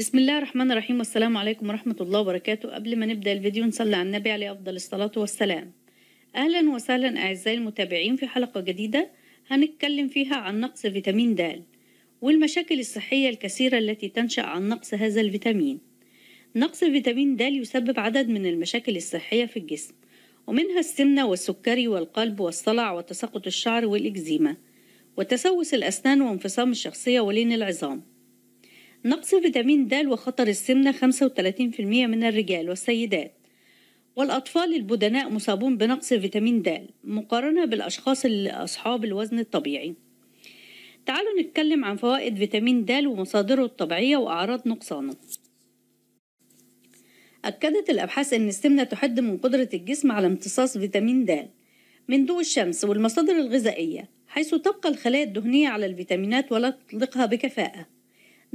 بسم الله الرحمن الرحيم والسلام عليكم ورحمة الله وبركاته قبل ما نبدأ الفيديو نصلي على النبي عليه أفضل الصلاة والسلام أهلا وسهلا أعزائي المتابعين في حلقة جديدة هنتكلم فيها عن نقص فيتامين د والمشاكل الصحية الكثيرة التي تنشأ عن نقص هذا الفيتامين نقص فيتامين د يسبب عدد من المشاكل الصحية في الجسم ومنها السمنة والسكري والقلب والصلع وتساقط الشعر والإكزيما وتسوس الأسنان وانفصام الشخصية ولين العظام نقص فيتامين د وخطر السمنة 35% من الرجال والسيدات والأطفال البدناء مصابون بنقص فيتامين د مقارنة بالأشخاص أصحاب الوزن الطبيعي تعالوا نتكلم عن فوائد فيتامين د ومصادره الطبيعية وأعراض نقصانه أكدت الأبحاث أن السمنة تحد من قدرة الجسم على امتصاص فيتامين د من ضوء الشمس والمصادر الغذائية حيث تبقى الخلايا الدهنية على الفيتامينات ولا تطلقها بكفاءة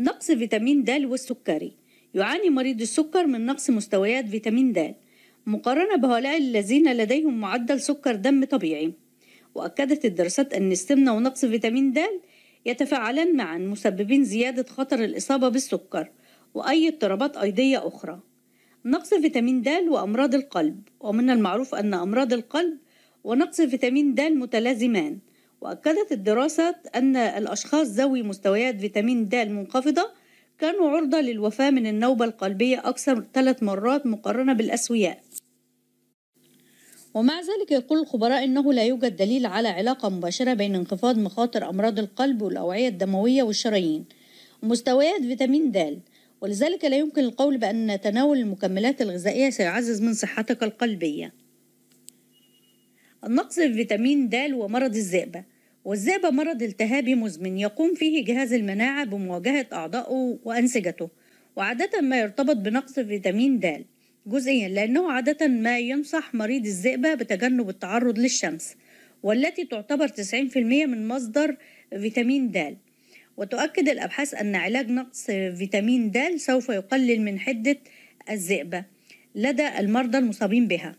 نقص فيتامين د والسكري يعاني مريض السكر من نقص مستويات فيتامين د مقارنة بهؤلاء الذين لديهم معدل سكر دم طبيعي وأكدت الدراسات أن السمنة ونقص فيتامين د يتفاعلان معا مسببين زيادة خطر الإصابة بالسكر وأي اضطرابات أيدية أخرى نقص فيتامين د وأمراض القلب ومن المعروف أن أمراض القلب ونقص فيتامين د متلازمان وأكدت الدراسة أن الأشخاص ذوي مستويات فيتامين د المنخفضة كانوا عرضة للوفاة من النوبة القلبية أكثر ثلاث مرات مقارنة بالأسوياء ومع ذلك يقول الخبراء أنه لا يوجد دليل على علاقة مباشرة بين انخفاض مخاطر أمراض القلب والأوعية الدموية والشرايين ومستويات فيتامين د ولذلك لا يمكن القول بأن تناول المكملات الغذائية سيعزز من صحتك القلبية النقص في فيتامين د ومرض الذئبة والزئبة مرض التهابي مزمن يقوم فيه جهاز المناعة بمواجهة أعضائه وأنسجته وعادة ما يرتبط بنقص فيتامين د جزئيا لأنه عادة ما ينصح مريض الذئبة بتجنب التعرض للشمس والتي تعتبر 90% من مصدر فيتامين د وتؤكد الأبحاث أن علاج نقص فيتامين د سوف يقلل من حدة الذئبة لدى المرضى المصابين بها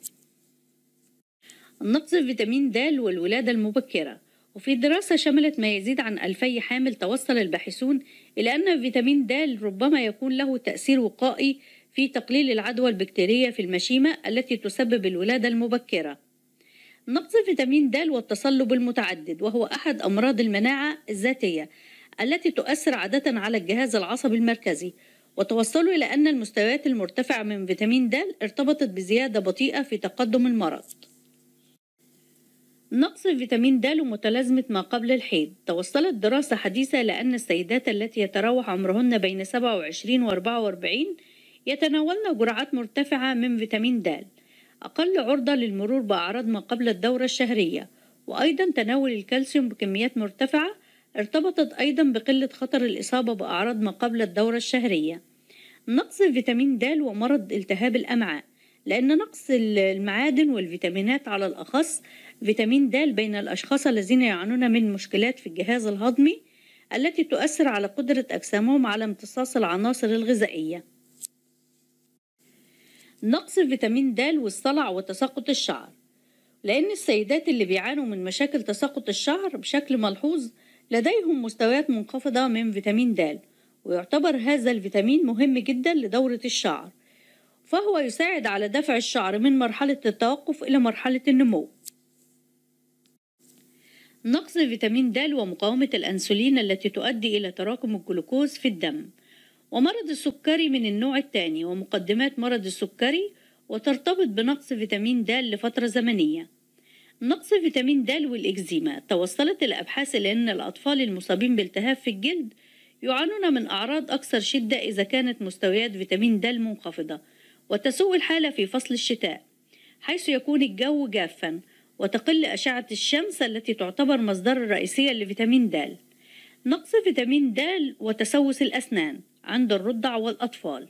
نقص فيتامين د والولادة المبكرة وفي دراسة شملت ما يزيد عن ألفي حامل توصل الباحثون إلى أن فيتامين د ربما يكون له تأثير وقائي في تقليل العدوى البكتيرية في المشيمة التي تسبب الولادة المبكرة. نقص فيتامين د والتصلب المتعدد وهو أحد أمراض المناعة الذاتية التي تؤثر عادة على الجهاز العصبي المركزي وتوصلوا إلى أن المستويات المرتفعة من فيتامين د ارتبطت بزيادة بطيئة في تقدم المرض. نقص فيتامين د ومتلازمة ما قبل الحيض توصلت دراسة حديثة لأن السيدات التي يتراوح عمرهن بين 27 و 44 يتناولن جرعات مرتفعة من فيتامين د أقل عرضة للمرور بأعراض ما قبل الدورة الشهرية وأيضا تناول الكالسيوم بكميات مرتفعة ارتبطت أيضا بقلة خطر الإصابة بأعراض ما قبل الدورة الشهرية نقص فيتامين د ومرض التهاب الأمعاء لأن نقص المعادن والفيتامينات على الأخص فيتامين د بين الأشخاص الذين يعانون من مشكلات في الجهاز الهضمي التي تؤثر على قدرة أجسامهم على امتصاص العناصر الغذائية. نقص فيتامين د والصلع وتساقط الشعر لأن السيدات اللي بيعانوا من مشاكل تساقط الشعر بشكل ملحوظ لديهم مستويات منخفضة من فيتامين د ويعتبر هذا الفيتامين مهم جدا لدورة الشعر فهو يساعد على دفع الشعر من مرحلة التوقف إلى مرحلة النمو نقص فيتامين د ومقاومة الأنسولين التي تؤدي إلى تراكم الجلوكوز في الدم ومرض السكري من النوع الثاني ومقدمات مرض السكري وترتبط بنقص فيتامين د لفترة زمنية نقص فيتامين د والإكزيما توصلت الأبحاث إلى أن الأطفال المصابين بالتهاب في الجلد يعانون من أعراض أكثر شدة إذا كانت مستويات فيتامين د منخفضة وتسوء الحالة في فصل الشتاء حيث يكون الجو جافاً وتقل أشعة الشمس التي تعتبر مصدر الرئيسية لفيتامين د نقص فيتامين د وتسوس الأسنان عند الرضع والأطفال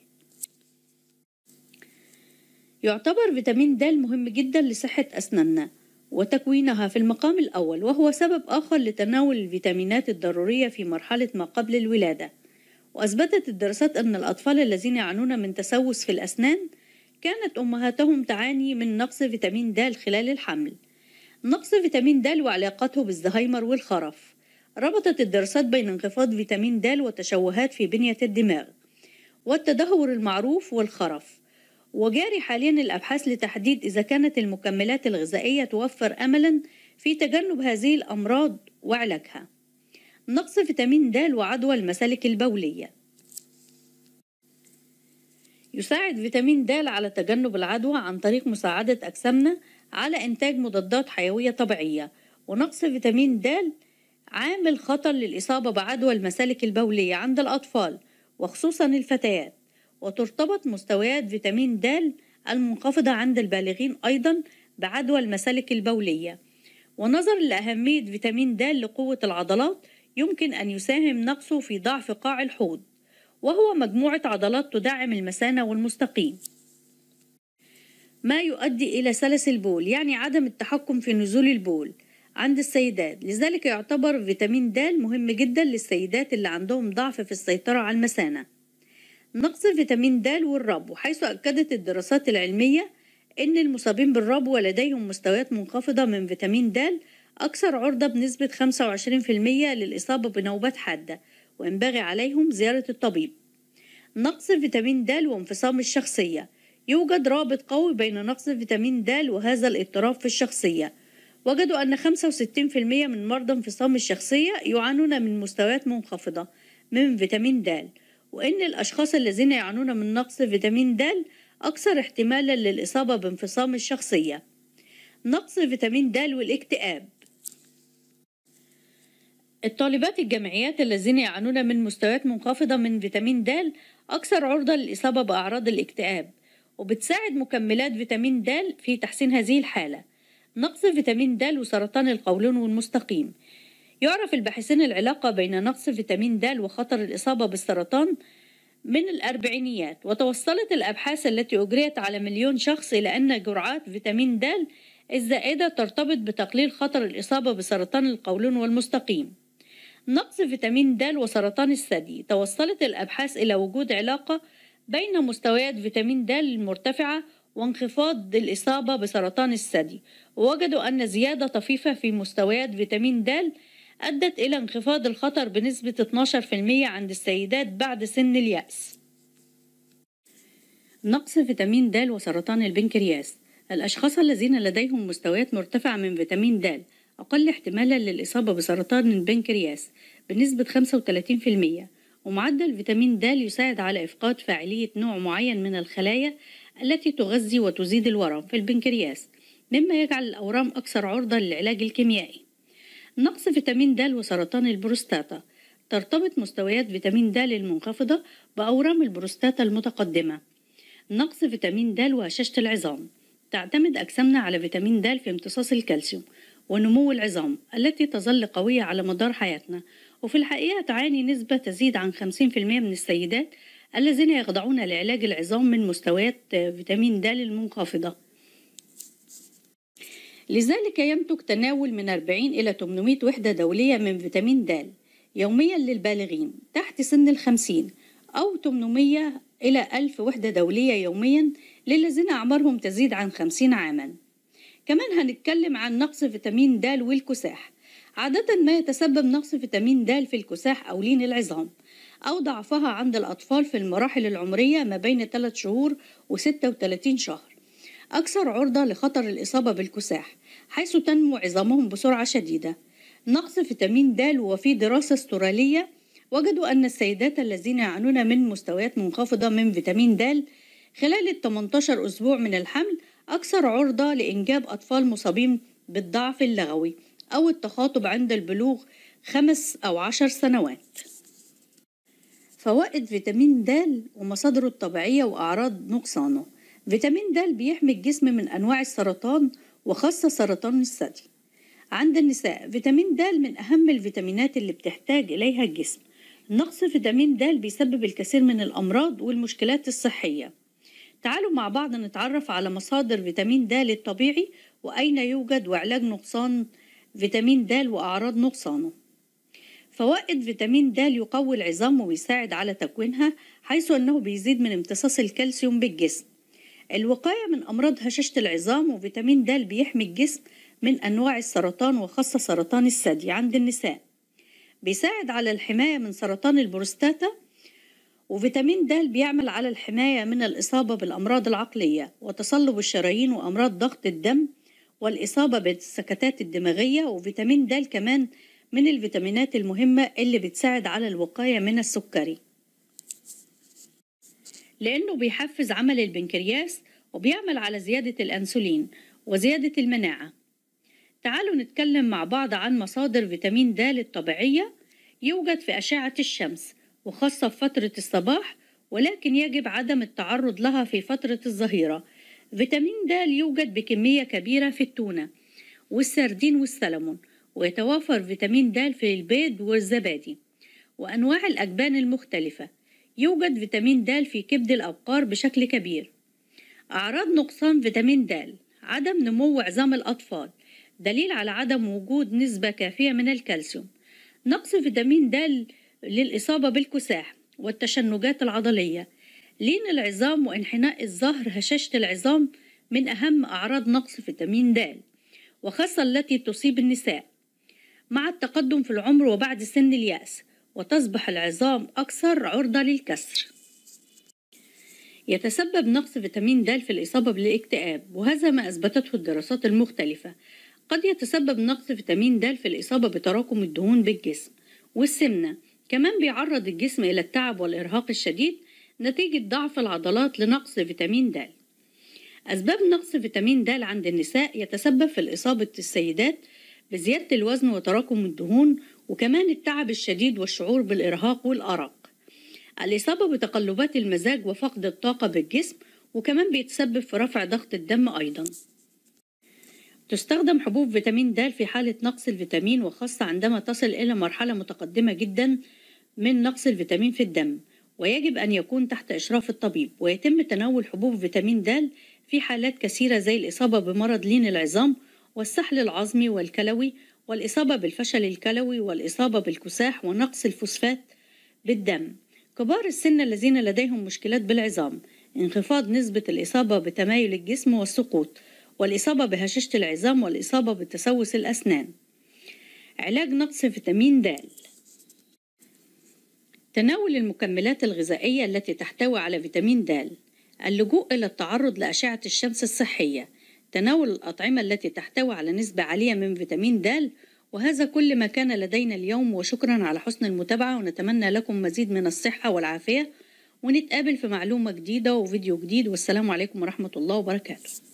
يعتبر فيتامين د مهم جدا لصحة أسناننا وتكوينها في المقام الأول وهو سبب آخر لتناول الفيتامينات الضرورية في مرحلة ما قبل الولادة وأثبتت الدراسات أن الأطفال الذين يعانون من تسوس في الأسنان كانت أمهاتهم تعاني من نقص فيتامين د خلال الحمل نقص فيتامين د وعلاقته بالزهايمر والخرف ربطت الدراسات بين انخفاض فيتامين د وتشوهات في بنية الدماغ والتدهور المعروف والخرف وجاري حاليا الأبحاث لتحديد إذا كانت المكملات الغذائية توفر أملا في تجنب هذه الأمراض وعلاجها نقص فيتامين د وعدوى المسالك البولية يساعد فيتامين د على تجنب العدوى عن طريق مساعدة أجسامنا على إنتاج مضادات حيوية طبيعية ونقص فيتامين د عامل خطر للإصابة بعدوى المسالك البولية عند الأطفال وخصوصا الفتيات وترتبط مستويات فيتامين د المنخفضة عند البالغين أيضا بعدوى المسالك البولية ونظرا لأهمية فيتامين د لقوة العضلات يمكن أن يساهم نقصه في ضعف قاع الحوض وهو مجموعة عضلات تدعم المثانة والمستقيم ما يؤدي إلى سلس البول يعني عدم التحكم في نزول البول عند السيدات لذلك يعتبر فيتامين د مهم جدا للسيدات اللي عندهم ضعف في السيطرة على المثانة نقص فيتامين د والربو حيث أكدت الدراسات العلمية أن المصابين بالربو لديهم مستويات منخفضة من فيتامين د أكثر عرضة بنسبة 25% للإصابة بنوبات حادة وينبغي عليهم زيارة الطبيب نقص فيتامين د وانفصام الشخصية يوجد رابط قوي بين نقص فيتامين د وهذا الاضطراب في الشخصية وجدوا أن 65% من مرضى انفصام الشخصية يعانون من مستويات منخفضة من فيتامين د وإن الأشخاص الذين يعانون من نقص فيتامين د أكثر احتمالا للإصابة بانفصام الشخصية نقص فيتامين د والاكتئاب الطالبات الجامعيات الذين يعانون من مستويات منخفضة من فيتامين د أكثر عرضة للإصابة بأعراض الاكتئاب وبتساعد مكملات فيتامين د في تحسين هذه الحالة نقص فيتامين د وسرطان القولون والمستقيم يعرف الباحثين العلاقة بين نقص فيتامين د وخطر الإصابة بالسرطان من الأربعينيات وتوصلت الأبحاث التي أجريت على مليون شخص إلى أن جرعات فيتامين د الزائدة ترتبط بتقليل خطر الإصابة بسرطان القولون والمستقيم نقص فيتامين د وسرطان الثدي توصلت الأبحاث إلى وجود علاقة بين مستويات فيتامين د المرتفعة وانخفاض الإصابة بسرطان الثدي ووجدوا أن زيادة طفيفة في مستويات فيتامين د أدت إلى انخفاض الخطر بنسبة 12% عند السيدات بعد سن اليأس نقص فيتامين د وسرطان البنكرياس الأشخاص الذين لديهم مستويات مرتفعة من فيتامين د أقل احتمالا للإصابة بسرطان البنكرياس بنسبة 35% ومعدل فيتامين د يساعد على إفقاد فاعلية نوع معين من الخلايا التي تغذي وتزيد الورم في البنكرياس مما يجعل الأورام أكثر عرضة للعلاج الكيميائي نقص فيتامين د وسرطان البروستاتا ترتبط مستويات فيتامين د المنخفضة بأورام البروستاتا المتقدمة نقص فيتامين د وهشاشة العظام تعتمد أجسامنا على فيتامين د في امتصاص الكالسيوم ونمو العظام التي تظل قوية على مدار حياتنا وفي الحقيقة تعاني نسبة تزيد عن 50% من السيدات الذين يخضعون لعلاج العظام من مستويات فيتامين د المنخفضة لذلك ينتج تناول من 40 إلى 800 وحدة دولية من فيتامين د يوميا للبالغين تحت سن الخمسين أو 800 إلى 1000 وحدة دولية يوميا للذين أعمارهم تزيد عن 50 عاما كمان هنتكلم عن نقص فيتامين د والكساح عادة ما يتسبب نقص فيتامين د في الكساح أو لين العظام أو ضعفها عند الأطفال في المراحل العمرية ما بين 3 شهور و36 شهر أكثر عرضة لخطر الإصابة بالكساح حيث تنمو عظامهم بسرعة شديدة نقص فيتامين د وفي دراسة استرالية وجدوا أن السيدات الذين يعانون من مستويات منخفضة من فيتامين د خلال ال 18 أسبوع من الحمل أكثر عرضة لإنجاب أطفال مصابين بالضعف اللغوي أو التخاطب عند البلوغ خمس أو عشر سنوات فوائد فيتامين د ومصادره الطبيعية وأعراض نقصانه فيتامين د بيحمي الجسم من أنواع السرطان وخاصة سرطان الثدي عند النساء فيتامين د من أهم الفيتامينات اللي بتحتاج إليها الجسم نقص فيتامين د بيسبب الكثير من الأمراض والمشكلات الصحية تعالوا مع بعض نتعرف على مصادر فيتامين د الطبيعي وأين يوجد وعلاج نقصان فيتامين د وأعراض نقصانه فوائد فيتامين د يقوي العظام ويساعد على تكوينها حيث أنه بيزيد من امتصاص الكالسيوم بالجسم الوقاية من أمراض هشاشة العظام وفيتامين د بيحمي الجسم من أنواع السرطان وخاصة سرطان الثدي عند النساء بيساعد على الحماية من سرطان البروستاتا وفيتامين د بيعمل على الحماية من الإصابة بالأمراض العقلية وتصلب الشرايين وأمراض ضغط الدم والإصابة بالسكتات الدماغية وفيتامين د كمان من الفيتامينات المهمة اللي بتساعد على الوقاية من السكري لأنه بيحفز عمل البنكرياس وبيعمل على زيادة الأنسولين وزيادة المناعة تعالوا نتكلم مع بعض عن مصادر فيتامين د الطبيعية يوجد في أشعة الشمس وخاصة في فترة الصباح ولكن يجب عدم التعرض لها في فترة الظهيرة فيتامين د يوجد بكمية كبيرة في التونة والسردين والسلمون ويتوافر فيتامين د في البيض والزبادي وأنواع الأجبان المختلفة يوجد فيتامين د في كبد الأبقار بشكل كبير أعراض نقصان فيتامين د عدم نمو عظام الأطفال دليل على عدم وجود نسبة كافية من الكالسيوم نقص فيتامين د للإصابة بالكساح والتشنجات العضلية لين العظام وانحناء الظهر هشاشة العظام من أهم أعراض نقص فيتامين د وخاصة التي تصيب النساء مع التقدم في العمر وبعد سن اليأس وتصبح العظام أكثر عرضة للكسر يتسبب نقص فيتامين د في الإصابة بالاكتئاب وهذا ما أثبتته الدراسات المختلفة قد يتسبب نقص فيتامين د في الإصابة بتراكم الدهون بالجسم والسمنة كمان بيعرض الجسم إلى التعب والإرهاق الشديد نتيجة ضعف العضلات لنقص فيتامين د أسباب نقص فيتامين د عند النساء يتسبب في الإصابة السيدات بزيادة الوزن وتراكم الدهون وكمان التعب الشديد والشعور بالإرهاق والأرق الإصابة بتقلبات المزاج وفقد الطاقة بالجسم وكمان بيتسبب في رفع ضغط الدم أيضا تستخدم حبوب فيتامين د في حالة نقص الفيتامين وخاصة عندما تصل إلى مرحلة متقدمة جدا من نقص الفيتامين في الدم ويجب أن يكون تحت إشراف الطبيب ويتم تناول حبوب فيتامين د في حالات كثيرة زي الإصابة بمرض لين العظام والسحل العظمي والكلوي والإصابة بالفشل الكلوي والإصابة بالكساح ونقص الفوسفات بالدم كبار السن الذين لديهم مشكلات بالعظام انخفاض نسبة الإصابة بتمايل الجسم والسقوط والإصابة بهشاشة العظام والإصابة بتسوس الأسنان علاج نقص فيتامين د تناول المكملات الغذائية التي تحتوي على فيتامين د اللجوء إلى التعرض لأشعة الشمس الصحية تناول الأطعمة التي تحتوي على نسبة عالية من فيتامين د وهذا كل ما كان لدينا اليوم وشكرا على حسن المتابعة ونتمنى لكم مزيد من الصحة والعافية ونتقابل في معلومة جديدة وفيديو جديد والسلام عليكم ورحمة الله وبركاته